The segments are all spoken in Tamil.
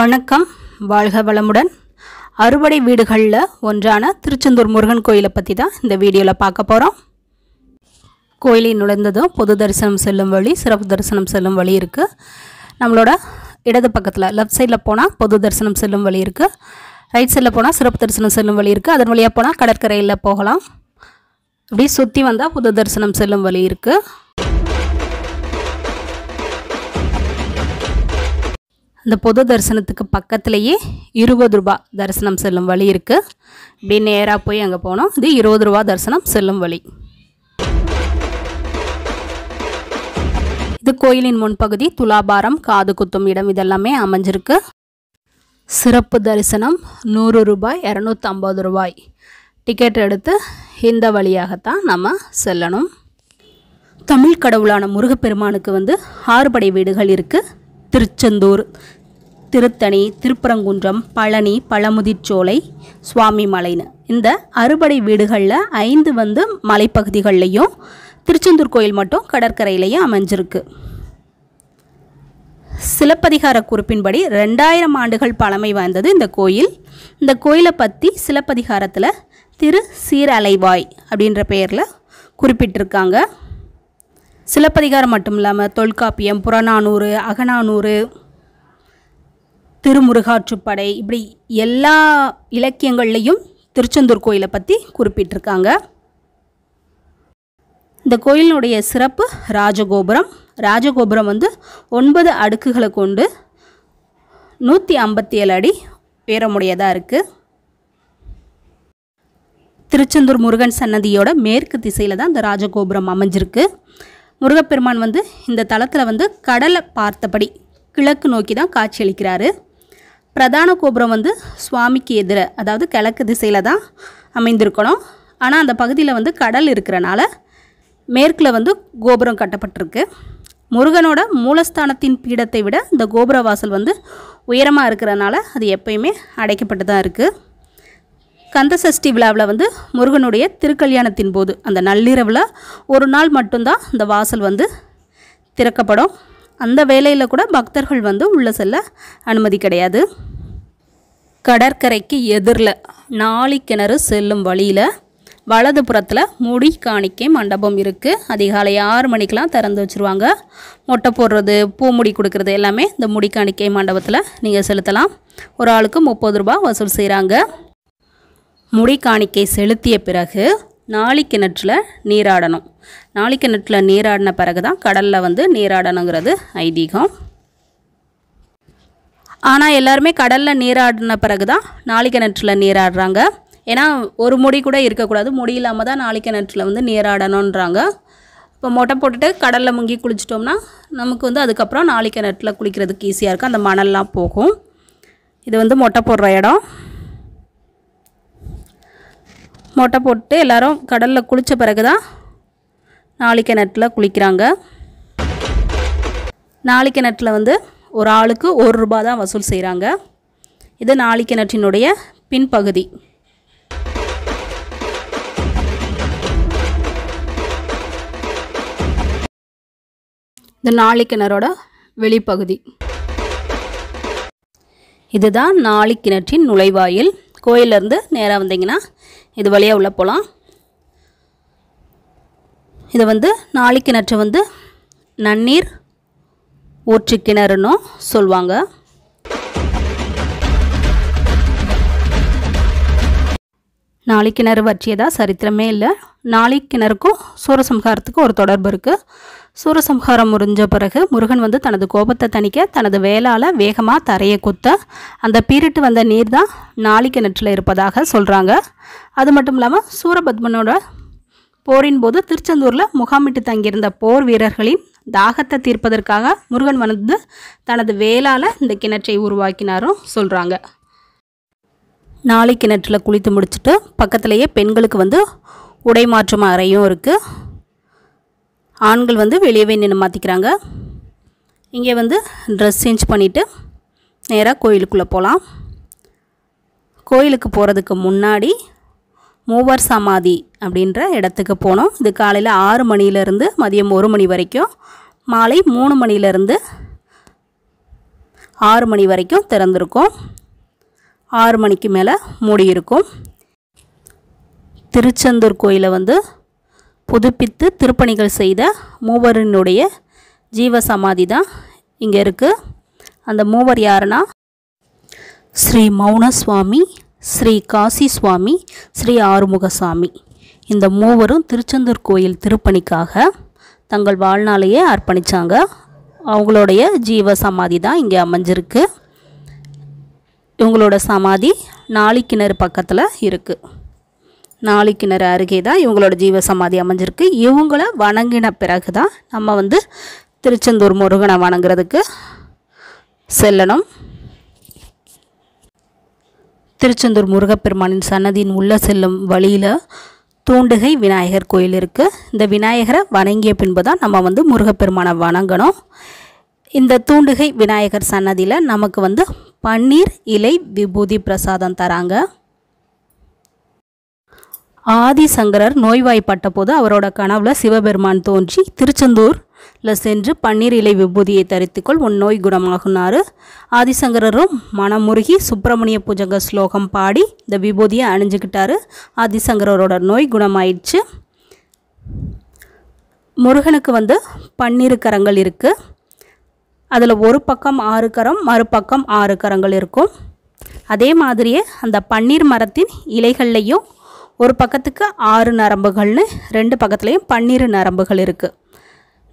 வணக்கம் வாழ்க வளமுடன் அறுவடை வீடுகளில் ஒன்றான திருச்செந்தூர் முருகன் கோயிலை பற்றி தான் இந்த வீடியோவில் பார்க்க போகிறோம் கோயிலை நுழைந்ததும் பொது தரிசனம் செல்லும் வழி சிறப்பு தரிசனம் செல்லும் வழி இருக்குது நம்மளோட இடது பக்கத்தில் லெஃப்ட் சைடில் போனால் பொது தரிசனம் செல்லும் வழி இருக்குது ரைட் சைடில் போனால் சிறப்பு தரிசனம் செல்லும் வழி இருக்குது அதன் வழியாக போனால் கடற்கரையில் போகலாம் அப்படியே சுற்றி வந்தால் பொது தரிசனம் செல்லும் வழி இருக்குது அந்த பொது தரிசனத்துக்கு பக்கத்துலேயே இருபது ரூபா தரிசனம் செல்லும் வழி இருக்குது இப்படி நேராக போய் அங்கே போனோம் இது இருபது ரூபா தரிசனம் செல்லும் வழி இது கோயிலின் முன்பகுதி துலாபாரம் காது குத்தும் இடம் இதெல்லாமே அமைஞ்சிருக்கு சிறப்பு தரிசனம் நூறு ரூபாய் இரநூத்தம்பது ரூபாய் டிக்கெட் எடுத்து இந்த வழியாகத்தான் நம்ம செல்லணும் தமிழ் கடவுளான முருகப்பெருமானுக்கு வந்து ஆறுபடை வீடுகள் இருக்குது திருச்செந்தூர் திருத்தணி திருப்பரங்குன்றம் பழனி பழமுதிர்ச்சோலை சுவாமி மலைன்னு இந்த அறுபடை வீடுகளில் ஐந்து வந்து மலைப்பகுதிகள்லையும் திருச்செந்தூர் கோயில் மட்டும் கடற்கரையிலையும் அமைஞ்சிருக்கு சிலப்பதிகார குறிப்பின்படி ரெண்டாயிரம் ஆண்டுகள் பழமை வாய்ந்தது இந்த கோயில் இந்த கோயிலை பற்றி சிலப்பதிகாரத்தில் திரு சீரலைவாய் அப்படின்ற பெயரில் குறிப்பிட்டிருக்காங்க சிலப்பதிகாரம் மட்டும் இல்லாமல் தொல்காப்பியம் புறநானூறு அகநானூறு திருமுருகாற்றுப்படை இப்படி எல்லா இலக்கியங்கள்லேயும் திருச்செந்தூர் கோயிலை பற்றி குறிப்பிட்டிருக்காங்க இந்த கோயிலினுடைய சிறப்பு ராஜகோபுரம் ராஜகோபுரம் வந்து ஒன்பது அடுக்குகளை கொண்டு நூற்றி ஐம்பத்தி ஏழு அடி உயரமுடையதாக இருக்குது திருச்செந்தூர் முருகன் சன்னதியோட மேற்கு திசையில் தான் இந்த ராஜகோபுரம் அமைஞ்சிருக்கு முருகப்பெருமான் வந்து இந்த தளத்தில் வந்து கடலை பார்த்தபடி கிழக்கு நோக்கி தான் காட்சியளிக்கிறாரு பிரதான கோபுரம் வந்து சுவாமிக்கு எதிர அதாவது கிழக்கு திசையில் தான் அமைந்திருக்கணும் ஆனால் அந்த பகுதியில் வந்து கடல் இருக்கிறனால மேற்கில் வந்து கோபுரம் கட்டப்பட்டிருக்கு முருகனோட மூலஸ்தானத்தின் பீடத்தை விட இந்த கோபுர வாசல் வந்து உயரமாக இருக்கிறனால அது எப்பயுமே அடைக்கப்பட்டு தான் இருக்குது கந்தசஷ்டி விழாவில் வந்து முருகனுடைய திருக்கல்யாணத்தின் போது அந்த நள்ளிரவில் ஒரு நாள் மட்டும்தான் இந்த வாசல் வந்து திறக்கப்படும் அந்த வேலையில் கூட பக்தர்கள் வந்து உள்ளே செல்ல அனுமதி கிடையாது கடற்கரைக்கு எதிரில் நாளை கிணறு செல்லும் வழியில் வலது புறத்தில் முடி காணிக்கை மண்டபம் இருக்குது அதிகாலை ஆறு மணிக்கெலாம் திறந்து வச்சுருவாங்க மொட்டை போடுறது பூ முடி கொடுக்கறது எல்லாமே இந்த முடி காணிக்கை மண்டபத்தில் நீங்கள் செலுத்தலாம் ஒரு ஆளுக்கு முப்பது ரூபா வசூல் செய்கிறாங்க முடி காணிக்கை செலுத்திய பிறகு நாளை கிணற்றில் நீராடணும் நாளைக்கு நெட்டில் நீராடின பிறகு தான் கடலில் வந்து நீராடணுங்கிறது ஐதீகம் ஆனால் எல்லாருமே கடலில் நீராடின பிறகு தான் நாளைக்கு நெற்றில் நீராடுறாங்க ஏன்னா ஒரு முடி கூட இருக்கக்கூடாது முடி இல்லாமல் தான் நாளைக்கு நெற்றில் வந்து நீராடணுன்றாங்க இப்போ மொட்டை போட்டுட்டு கடலில் முங்கி குளிச்சிட்டோம்னா நமக்கு வந்து அதுக்கப்புறம் நாளைக்கு நெட்டில் குளிக்கிறதுக்கு ஈஸியாக இருக்கும் அந்த மணல்லாம் போகும் இது வந்து மொட்டை போடுற இடம் மொட்டை போட்டு எல்லோரும் கடலில் குளித்த பிறகு தான் நாளைக்கு நட்டில் குளிக்கிறாங்க நாளைக்கு நட்டில் வந்து ஒரு ஆளுக்கு ஒரு ரூபா தான் வசூல் செய்கிறாங்க இது நாளைக்கு நற்றினுடைய பின்பகுதி இந்த நாளிக்கிணரோட வெளிப்பகுதி இதுதான் நாளிக்கிணற்றின் நுழைவாயில் கோயிலேருந்து நேராக வந்தீங்கன்னா இது வழியாக உள்ளே போகலாம் இதை வந்து நாளைக்கு கிணற்று வந்து நன்னீர் ஊற்று கிணறுனும் சொல்லுவாங்க நாளைக்கு கிணறு வற்றியதாக சரித்திரமே இல்லை நாளைக்கு கிணறுக்கும் சூரசம்ஹாரத்துக்கும் ஒரு தொடர்பு இருக்குது சூரசம்ஹாரம் முறிஞ்ச பிறகு முருகன் வந்து தனது கோபத்தை தணிக்க தனது வேலால் வேகமாக தரையை குத்த அந்த பீரிட்டு வந்த நீர் தான் நாளை கிணற்றில் இருப்பதாக சொல்கிறாங்க அது மட்டும் இல்லாமல் சூரபத்மனோட போரின் போது திருச்செந்தூரில் முகாமிட்டு தங்கியிருந்த போர் வீரர்களின் தாகத்தை தீர்ப்பதற்காக முருகன் வந்து தனது வேலால் இந்த கிணற்றை உருவாக்கினாரும் சொல்கிறாங்க நாளை கிணற்றில் குளித்து முடிச்சுட்டு பக்கத்துலேயே பெண்களுக்கு வந்து உடை மாற்றும் அறையும் இருக்குது ஆண்கள் வந்து வெளியவே நின்று மாற்றிக்கிறாங்க இங்கே வந்து ட்ரெஸ் சேஞ்ச் பண்ணிவிட்டு நேராக கோயிலுக்குள்ளே போகலாம் கோயிலுக்கு போகிறதுக்கு முன்னாடி மூவர் சமாதி அப்படின்ற இடத்துக்கு போனோம் இது காலையில் ஆறு மணியிலேருந்து மதியம் ஒரு மணி வரைக்கும் மாலை மூணு மணிலேருந்து ஆறு மணி வரைக்கும் திறந்திருக்கும் ஆறு மணிக்கு மேலே மூடியிருக்கும் திருச்செந்தூர் கோயிலை வந்து புதுப்பித்து திருப்பணிகள் செய்த மூவரினுடைய ஜீவ சமாதி தான் இங்கே இருக்குது அந்த மூவர் யாருன்னா ஸ்ரீ மௌனசுவாமி ஸ்ரீ காசி சுவாமி ஸ்ரீ ஆறுமுகசாமி இந்த மூவரும் திருச்செந்தூர் கோயில் திருப்பணிக்காக தங்கள் வாழ்நாளையே அர்ப்பணித்தாங்க அவங்களுடைய ஜீவ சமாதி தான் இங்கே அமைஞ்சிருக்கு இவங்களோட சமாதி நாளிக்கிணறு பக்கத்தில் இருக்குது நாளிக்கிணறு அருகே தான் இவங்களோட ஜீவ சமாதி அமைஞ்சிருக்கு இவங்கள வணங்கின பிறகு தான் நம்ம வந்து திருச்செந்தூர் முருகனை வணங்குறதுக்கு செல்லணும் திருச்செந்தூர் முருகப்பெருமானின் சன்னதியின் உள்ளே செல்லும் வழியில் தூண்டுகை விநாயகர் கோயில் இருக்குது இந்த விநாயகரை வணங்கிய பின்பு தான் நம்ம வந்து முருகப்பெருமானை வணங்கணும் இந்த தூண்டுகை விநாயகர் சன்னதியில் நமக்கு வந்து பன்னீர் இலை விபூதி பிரசாதம் தராங்க ஆதிசங்கரர் நோய்வாய்ப்பட்ட போது அவரோட கனவில் சிவபெருமான் தோன்றி திருச்செந்தூர் இல்லை சென்று பன்னீர் இலை விபூதியை தரித்துக்கொள் உன் நோய் குணமாகினாரு ஆதிசங்கரரும் மனமுருகி சுப்பிரமணிய பூஜங்க ஸ்லோகம் பாடி இந்த விபூதியை அணிஞ்சுக்கிட்டாரு ஆதிசங்கரோட நோய் குணமாயிடுச்சு முருகனுக்கு வந்து பன்னீர் கரங்கள் இருக்குது அதில் ஒரு பக்கம் ஆறு கரம் மறுபக்கம் ஆறு கரங்கள் இருக்கும் அதே மாதிரியே அந்த பன்னீர் மரத்தின் இலைகள்லையும் ஒரு பக்கத்துக்கு ஆறு நரம்புகள்னு ரெண்டு பக்கத்துலேயும் பன்னீர் நரம்புகள் இருக்குது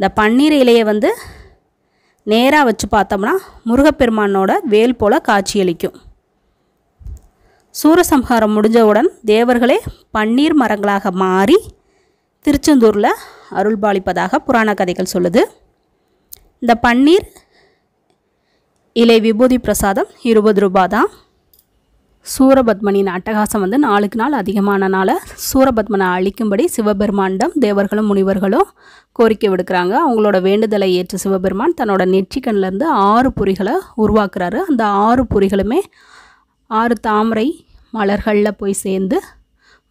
இந்த பன்னீர் இலையை வந்து நேராக வச்சு பார்த்தோம்னா முருகப்பெருமானோட வேல் போல காட்சியளிக்கும் சூரசம்ஹாரம் முடிஞ்சவுடன் தேவர்களே பன்னீர் மரங்களாக மாறி திருச்செந்தூரில் அருள்பாலிப்பதாக புராண கதைகள் சொல்லுது இந்த பன்னீர் இலை விபூதி பிரசாதம் இருபது ரூபா தான் சூரபத்மனின் அட்டகாசம் வந்து நாளுக்கு நாள் அதிகமானனால சூரபத்மனை அழிக்கும்படி சிவபெருமானிடம் தேவர்களும் முனிவர்களும் கோரிக்கை விடுக்கிறாங்க அவங்களோட வேண்டுதலை ஏற்ற சிவபெருமான் தன்னோட நெற்றிக்கண்ணிலேருந்து ஆறு பொறிகளை உருவாக்குறாரு அந்த ஆறு பொறிகளுமே ஆறு தாமரை மலர்களில் போய் சேர்ந்து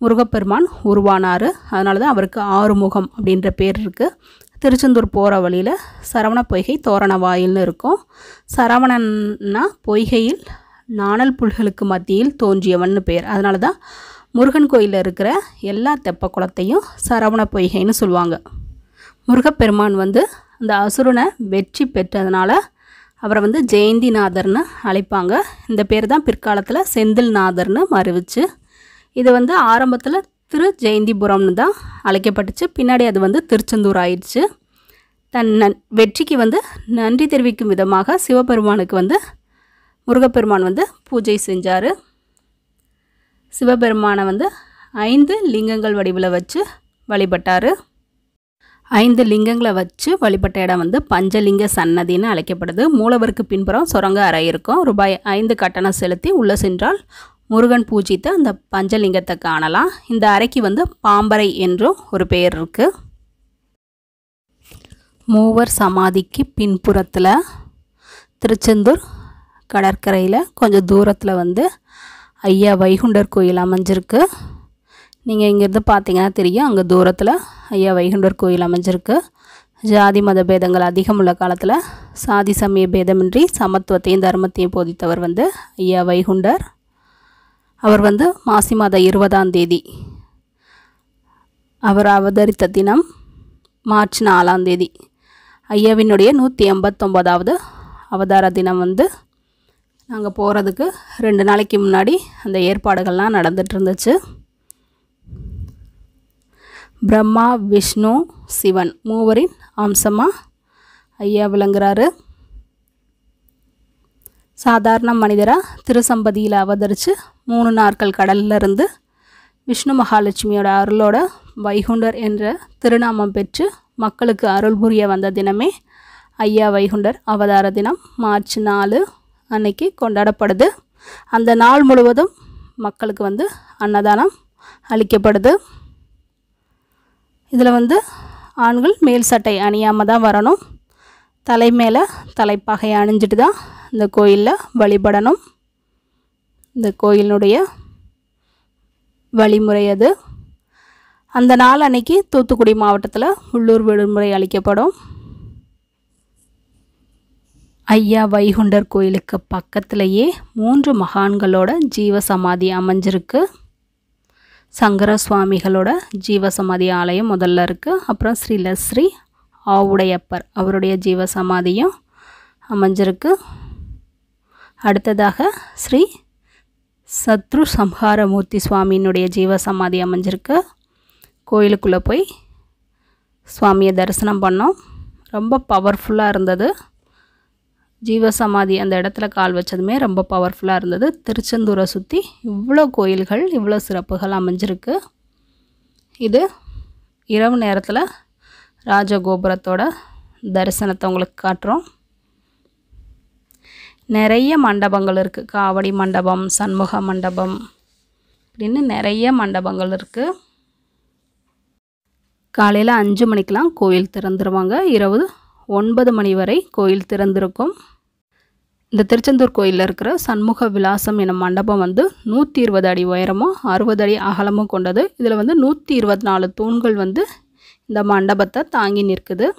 முருகப்பெருமான் உருவானார் அதனால தான் அவருக்கு ஆறுமுகம் அப்படின்ற பேர் இருக்குது திருச்செந்தூர் போகிற வழியில் சரவண பொய்கை தோரண வாயில்னு இருக்கும் சரவணன்னா பொய்கையில் நாணல் புல்களுக்கு மத்தியில் தோன்றியவன் பேர் அதனால தான் முருகன் கோயிலில் இருக்கிற எல்லா தெப்ப குளத்தையும் சரவண பொய்கைன்னு சொல்லுவாங்க முருகப்பெருமான் வந்து அந்த அசுரனை வெற்றி பெற்றதுனால அவரை வந்து ஜெயந்திநாதர்னு அழைப்பாங்க இந்த பேர் தான் பிற்காலத்தில் செந்தில்நாதர்னு மறுவிச்சு இது வந்து ஆரம்பத்தில் திரு ஜெயந்திபுரம்னு தான் அழைக்கப்பட்டுச்சு பின்னாடி அது வந்து திருச்செந்தூர் ஆயிடுச்சு தன் நன் வெற்றிக்கு வந்து நன்றி தெரிவிக்கும் விதமாக சிவபெருமானுக்கு வந்து முருகப்பெருமான் வந்து பூஜை செஞ்சார் சிவபெருமானை வந்து ஐந்து லிங்கங்கள் வடிவில் வச்சு வழிபட்டார் ஐந்து லிங்கங்களை வச்சு வழிபட்ட இடம் வந்து பஞ்சலிங்க சன்னதின்னு அழைக்கப்படுது மூலவருக்கு பின்புறம் சுரங்க அறை இருக்கும் ரூபாய் ஐந்து கட்டணம் செலுத்தி உள்ளே சென்றால் முருகன் பூஜித்து அந்த பஞ்சலிங்கத்தை காணலாம் இந்த அறைக்கு வந்து பாம்பரை என்றும் ஒரு பெயர் இருக்குது மூவர் சமாதிக்கு பின்புறத்தில் திருச்செந்தூர் கடற்கரையில் கொஞ்சம் தூரத்தில் வந்து ஐயா வைகுண்டர் கோயில் அமைஞ்சிருக்கு நீங்கள் இங்கேருந்து பார்த்தீங்கன்னா தெரியும் அங்கே தூரத்தில் ஐயா வைகுண்டர் கோயில் அமைஞ்சிருக்கு ஜாதி மத பேதங்கள் அதிகம் உள்ள காலத்தில் சாதி சமய பேதமின்றி சமத்துவத்தையும் தர்மத்தையும் போதித்தவர் வந்து ஐயா வைகுண்டர் அவர் வந்து மாசி மாத இருபதாம் தேதி அவர் அவதரித்த தினம் மார்ச் நாலாம் தேதி ஐயாவினுடைய நூற்றி எண்பத்தொம்போதாவது அவதார தினம் வந்து நாங்கள் போகிறதுக்கு ரெண்டு நாளைக்கு முன்னாடி அந்த ஏற்பாடுகள்லாம் நடந்துகிட்டு இருந்துச்சு பிரம்மா விஷ்ணு சிவன் மூவரின் அம்சமாக ஐயா விளங்குறாரு சாதாரண மனிதராக திருசம்பதியில் அவதரித்து மூணு நாட்கள் கடலில் இருந்து விஷ்ணு மகாலட்சுமியோட அருளோட வைகுண்டர் என்ற திருநாமம் பெற்று மக்களுக்கு அருள் புரிய வந்த தினமே ஐயா வைகுண்டர் அவதார தினம் மார்ச் நாலு அன்னைக்கு கொண்டாடப்படுது அந்த நாள் முழுவதும் மக்களுக்கு வந்து அன்னதானம் அளிக்கப்படுது இதில் வந்து ஆண்கள் மேல் சட்டை அணியாமல் தான் வரணும் தலை மேலே தலைப்பாகை அணிஞ்சிட்டு தான் இந்த கோயிலில் வழிபடணும் இந்த கோயிலினுடைய வழிமுறை அது அந்த நாள் அன்னைக்கு தூத்துக்குடி மாவட்டத்தில் உள்ளூர் விடுமுறை அளிக்கப்படும் ஐயா வைகுண்டர் கோயிலுக்கு பக்கத்திலேயே மூன்று மகான்களோட ஜீவ சமாதி அமைஞ்சிருக்கு சங்கர சுவாமிகளோட ஜீவ சமாதி ஆலயம் முதல்ல இருக்குது அப்புறம் ஸ்ரீ லஸ்ரீ ஆவுடையப்பர் அவருடைய ஜீவ சமாதியும் அமைஞ்சிருக்கு அடுத்ததாக ஸ்ரீ சத்ரு சம்ஹாரமூர்த்தி சுவாமியினுடைய ஜீவ சமாதி அமைஞ்சிருக்கு கோயிலுக்குள்ளே போய் சுவாமியை தரிசனம் பண்ணோம் ரொம்ப பவர்ஃபுல்லாக இருந்தது ஜீவசமாதி அந்த இடத்துல கால் வச்சதுமே ரொம்ப பவர்ஃபுல்லாக இருந்தது திருச்செந்தூரை சுற்றி இவ்வளோ கோயில்கள் இவ்வளோ சிறப்புகள் அமைஞ்சிருக்கு இது இரவு நேரத்தில் ராஜகோபுரத்தோட தரிசனத்தை உங்களுக்கு காட்டுறோம் நிறைய மண்டபங்கள் இருக்குது காவடி மண்டபம் சண்முக மண்டபம் அப்படின்னு நிறைய மண்டபங்கள் இருக்குது காலையில் அஞ்சு மணிக்கெலாம் கோயில் திறந்துருவாங்க இரவு ஒன்பது மணி வரை கோயில் திறந்திருக்கும் இந்த திருச்செந்தூர் கோயிலில் இருக்கிற சண்முக விலாசம் எனும் மண்டபம் வந்து நூற்றி இருபது அடி உயரமும் அறுபது அடி அகலமும் கொண்டது இதில் வந்து நூற்றி இருபத்தி நாலு தூண்கள் வந்து இந்த மண்டபத்தை தாங்கி நிற்குது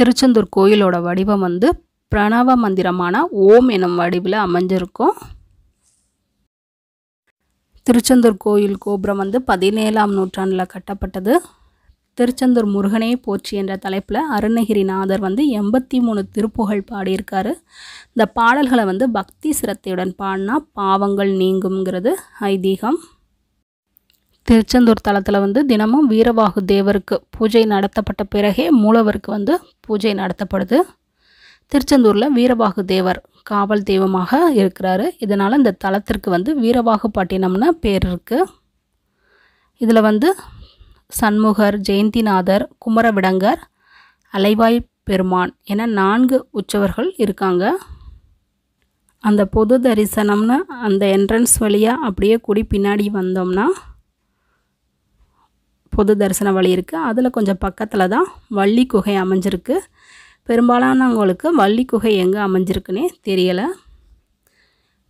திருச்செந்தூர் கோயிலோட வடிவம் வந்து பிரணவ மந்திரமான ஓம் எனும் வடிவில் அமைஞ்சிருக்கும் திருச்செந்தூர் கோயில் கோபுரம் வந்து பதினேழாம் நூற்றாண்டில் கட்டப்பட்டது திருச்செந்தூர் முருகனே போற்றி என்ற தலைப்பில் அருணகிரிநாதர் வந்து எண்பத்தி மூணு திருப்புகழ் பாடியிருக்காரு இந்த பாடல்களை வந்து பக்தி சிரத்தையுடன் பாடினா பாவங்கள் நீங்குங்கிறது ஐதீகம் திருச்செந்தூர் தலத்தில் வந்து தினமும் வீரவாகு தேவருக்கு பூஜை நடத்தப்பட்ட பிறகே மூலவருக்கு வந்து பூஜை நடத்தப்படுது திருச்செந்தூரில் வீரபாகு தேவர் காவல் தெய்வமாக இருக்கிறாரு இதனால் இந்த தலத்திற்கு வந்து வீரபாகு பாட்டினம்னு பேர் இருக்குது இதில் வந்து சண்முகர் ஜெயந்திநாதர் குமரவிடங்கர் அலைவாய் பெருமான் என நான்கு உற்சவர்கள் இருக்காங்க அந்த பொது தரிசனம்னு அந்த என்ட்ரன்ஸ் வழியாக அப்படியே குடி பின்னாடி வந்தோம்னா பொது தரிசன வழி இருக்குது அதில் கொஞ்சம் பக்கத்தில் தான் வள்ளி குகை அமைஞ்சிருக்கு பெரும்பாலானவங்களுக்கு வள்ளி குகை எங்கே அமைஞ்சிருக்குன்னே தெரியலை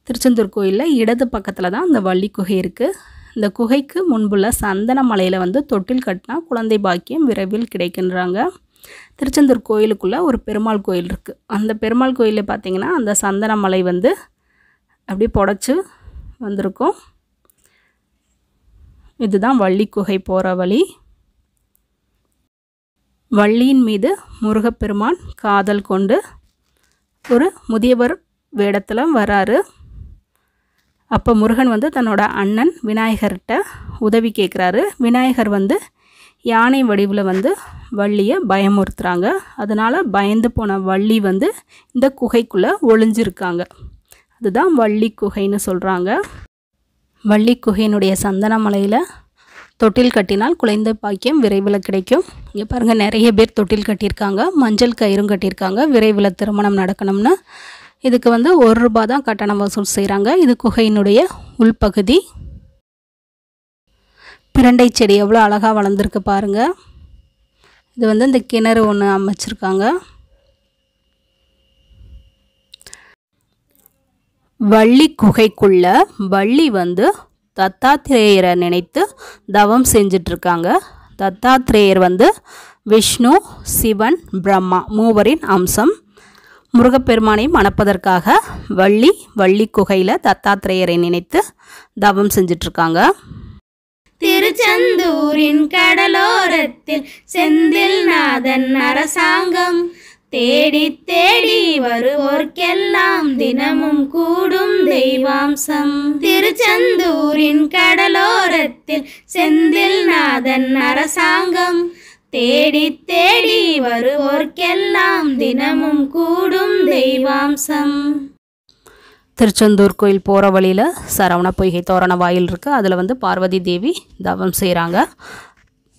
திருச்செந்தூர் கோயிலில் இடது பக்கத்தில் தான் இந்த வள்ளி குகை இருக்குது இந்த குகைக்கு முன்புள்ள சந்தன மலையில் வந்து தொட்டில் கட்டினா குழந்தை பாக்கியம் விரைவில் கிடைக்கின்றாங்க திருச்செந்தூர் கோயிலுக்குள்ளே ஒரு பெருமாள் கோயில் இருக்குது அந்த பெருமாள் கோயிலில் பார்த்திங்கன்னா அந்த சந்தன மலை வந்து அப்படியே புடச்சி வந்திருக்கும் இதுதான் வள்ளி குகை போகிற வழி வள்ளியின் மீது முருகப்பெருமான் காதல் கொண்டு ஒரு முதியவர் வேடத்தில் வராரு அப்போ முருகன் வந்து தன்னோட அண்ணன் விநாயகர்கிட்ட உதவி கேட்குறாரு விநாயகர் வந்து யானை வடிவில் வந்து வள்ளியை பயமுறுத்துகிறாங்க அதனால் பயந்து போன வள்ளி வந்து இந்த குகைக்குள்ளே ஒளிஞ்சிருக்காங்க அதுதான் வள்ளி குகைன்னு சொல்கிறாங்க வள்ளி குகையினுடைய சந்தன மலையில் தொட்டில் கட்டினால் குழந்தை பாக்கியம் விரைவில் கிடைக்கும் இங்கே பாருங்கள் நிறைய பேர் தொட்டில் கட்டியிருக்காங்க மஞ்சள் கயிறும் கட்டியிருக்காங்க விரைவில் திருமணம் நடக்கணும்னு இதுக்கு வந்து ஒரு ரூபா தான் கட்டணம் வசூல் செய்கிறாங்க இது குகையினுடைய உள்பகுதி பிரண்டை செடி எவ்வளோ அழகாக வளர்ந்துருக்கு பாருங்கள் இது வந்து இந்த கிணறு ஒன்று அமைச்சிருக்காங்க வள்ளி குகைக்குள்ள வள்ளி வந்து தத்தாத்திரேயரை நினைத்து தவம் செஞ்சிட்ருக்காங்க தத்தாத்திரேயர் வந்து விஷ்ணு சிவன் பிரம்மா மூவரின் அம்சம் முருகப்பெருமானையும் அணப்பதற்காக வள்ளி வள்ளி குகையில் தத்தாத்திரேயரை நினைத்து தவம் செஞ்சிட்ருக்காங்க திருச்செந்தூரின் கடலோரத்தில் செந்தில் நாதன் அரசாங்கம் தேடி தேடி வருவோர்க்கெல்லாம் தினமும் கூடும் தெய்வாம்சம் திருச்செந்தூரின் கடலோரத்தில் செந்தில் நாதன் அரசாங்கம் தேடி தேடி வருவோர்க்கெல்லாம் தினமும் கூடும் தெய்வாம்சம் திருச்செந்தூர் கோயில் போகிற வழியில் சரவண பொய்கை தோரண வாயில் இருக்குது அதில் வந்து பார்வதி தேவி தவம் செய்கிறாங்க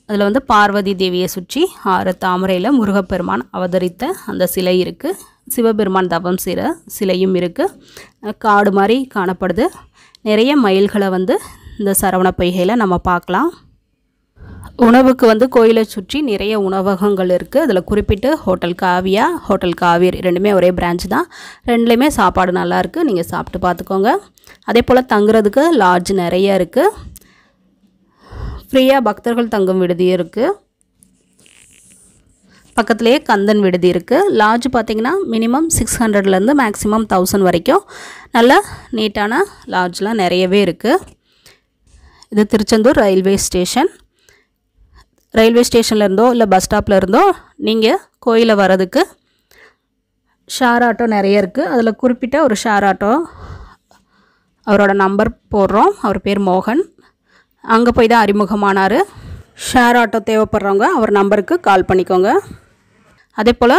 அதில் வந்து பார்வதி தேவியை சுற்றி ஆறு தாமரையில் முருகப்பெருமான் அவதரித்த அந்த சிலை இருக்குது சிவபெருமான் தவம் செய்கிற சிலையும் இருக்குது காடு மாதிரி காணப்படுது நிறைய மயில்களை வந்து இந்த சரவண பொய்கையில் நம்ம பார்க்கலாம் உணவுக்கு வந்து கோயிலை சுற்றி நிறைய உணவகங்கள் இருக்குது அதில் குறிப்பிட்டு ஹோட்டல் காவியா ஹோட்டல் காவியர் ரெண்டுமே ஒரே பிரான்ச் தான் ரெண்டுலேயுமே சாப்பாடு நல்லாயிருக்கு நீங்கள் சாப்பிட்டு பார்த்துக்கோங்க அதே போல் தங்குறதுக்கு லாட்ஜ் நிறைய இருக்குது ஃப்ரீயாக பக்தர்கள் தங்கும் விடுதி இருக்குது பக்கத்துலேயே கந்தன் விடுதி இருக்குது லாட்ஜ் பார்த்திங்கன்னா மினிமம் சிக்ஸ் ஹண்ட்ரட்லேருந்து மேக்ஸிமம் தௌசண்ட் வரைக்கும் நல்ல நீட்டான லாட்ஜ்லாம் நிறையவே இருக்குது இது திருச்செந்தூர் ரயில்வே ஸ்டேஷன் ரயில்வே ஸ்டேஷன்லேருந்தோ இல்லை பஸ் ஸ்டாப்பில் இருந்தோ நீங்கள் கோயிலை வர்றதுக்கு ஷேர் ஆட்டோ நிறைய இருக்குது அதில் குறிப்பிட்ட ஒரு ஷேர் ஆட்டோ அவரோட நம்பர் போடுறோம் அவர் பேர் மோகன் அங்கே போய் தான் அறிமுகமானார் ஷேர் ஆட்டோ தேவைப்படுறவங்க அவர் நம்பருக்கு கால் பண்ணிக்கோங்க அதே போல்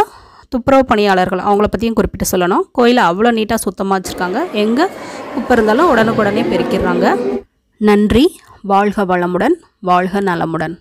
துப்புரவு பணியாளர்கள் அவங்கள பற்றியும் குறிப்பிட்டு சொல்லணும் கோயிலை அவ்வளோ நீட்டாக சுத்தமாக வச்சுருக்காங்க எங்கே குப்பை இருந்தாலும் உடனுக்குடனே பெருக்கிடுறாங்க நன்றி வாழ்க வளமுடன் வாழ்க நலமுடன்